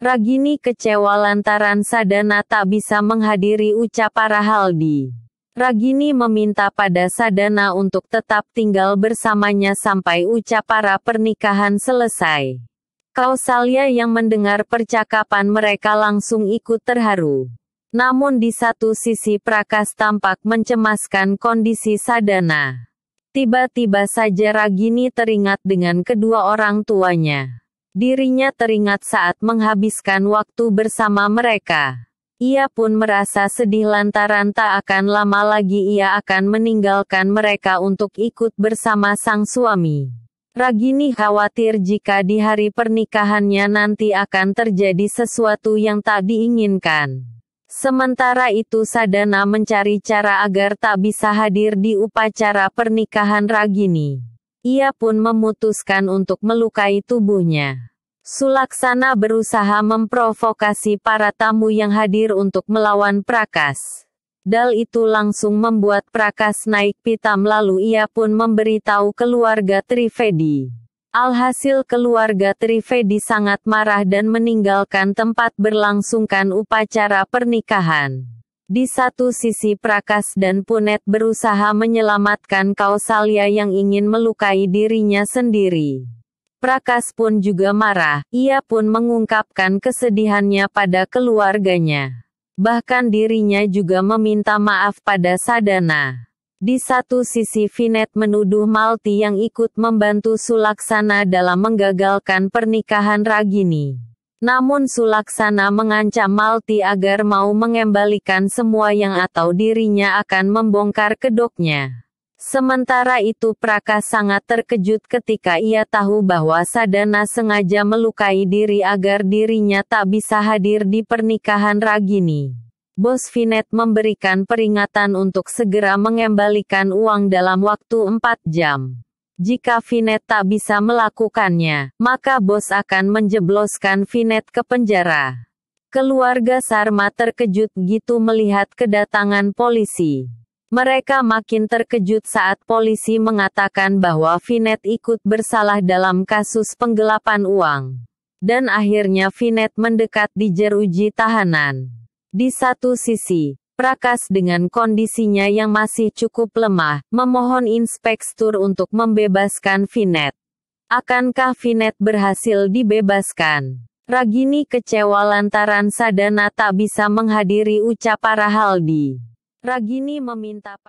Ragini kecewa lantaran Sadana tak bisa menghadiri ucapan Rahaldi. Ragini meminta pada Sadana untuk tetap tinggal bersamanya sampai para pernikahan selesai. Kausalya yang mendengar percakapan mereka langsung ikut terharu. Namun di satu sisi Prakas tampak mencemaskan kondisi Sadana. Tiba-tiba saja Ragini teringat dengan kedua orang tuanya. Dirinya teringat saat menghabiskan waktu bersama mereka. Ia pun merasa sedih lantaran tak akan lama lagi ia akan meninggalkan mereka untuk ikut bersama sang suami. Ragini khawatir jika di hari pernikahannya nanti akan terjadi sesuatu yang tak diinginkan. Sementara itu Sadana mencari cara agar tak bisa hadir di upacara pernikahan Ragini. Ia pun memutuskan untuk melukai tubuhnya. Sulaksana berusaha memprovokasi para tamu yang hadir untuk melawan Prakas. Dal itu langsung membuat Prakas naik pitam lalu ia pun memberitahu keluarga Trivedi. Alhasil keluarga Trivedi sangat marah dan meninggalkan tempat berlangsungkan upacara pernikahan. Di satu sisi Prakas dan Punet berusaha menyelamatkan Kausalya yang ingin melukai dirinya sendiri. Prakas pun juga marah, ia pun mengungkapkan kesedihannya pada keluarganya. Bahkan dirinya juga meminta maaf pada Sadana. Di satu sisi Vinet menuduh Malti yang ikut membantu Sulaksana dalam menggagalkan pernikahan Ragini. Namun Sulaksana mengancam Malti agar mau mengembalikan semua yang atau dirinya akan membongkar kedoknya. Sementara itu Praka sangat terkejut ketika ia tahu bahwa Sadana sengaja melukai diri agar dirinya tak bisa hadir di pernikahan Ragini. Bos Vinet memberikan peringatan untuk segera mengembalikan uang dalam waktu 4 jam. Jika Vinet tak bisa melakukannya, maka bos akan menjebloskan Vinet ke penjara. Keluarga Sarma terkejut gitu melihat kedatangan polisi. Mereka makin terkejut saat polisi mengatakan bahwa Vinet ikut bersalah dalam kasus penggelapan uang. Dan akhirnya Vinet mendekat di jeruji tahanan. Di satu sisi, Prakas dengan kondisinya yang masih cukup lemah, memohon inspektur untuk membebaskan Vinet. Akankah Vinet berhasil dibebaskan? Ragini kecewa lantaran Sadana tak bisa menghadiri ucapan Rahaldi. Ragini meminta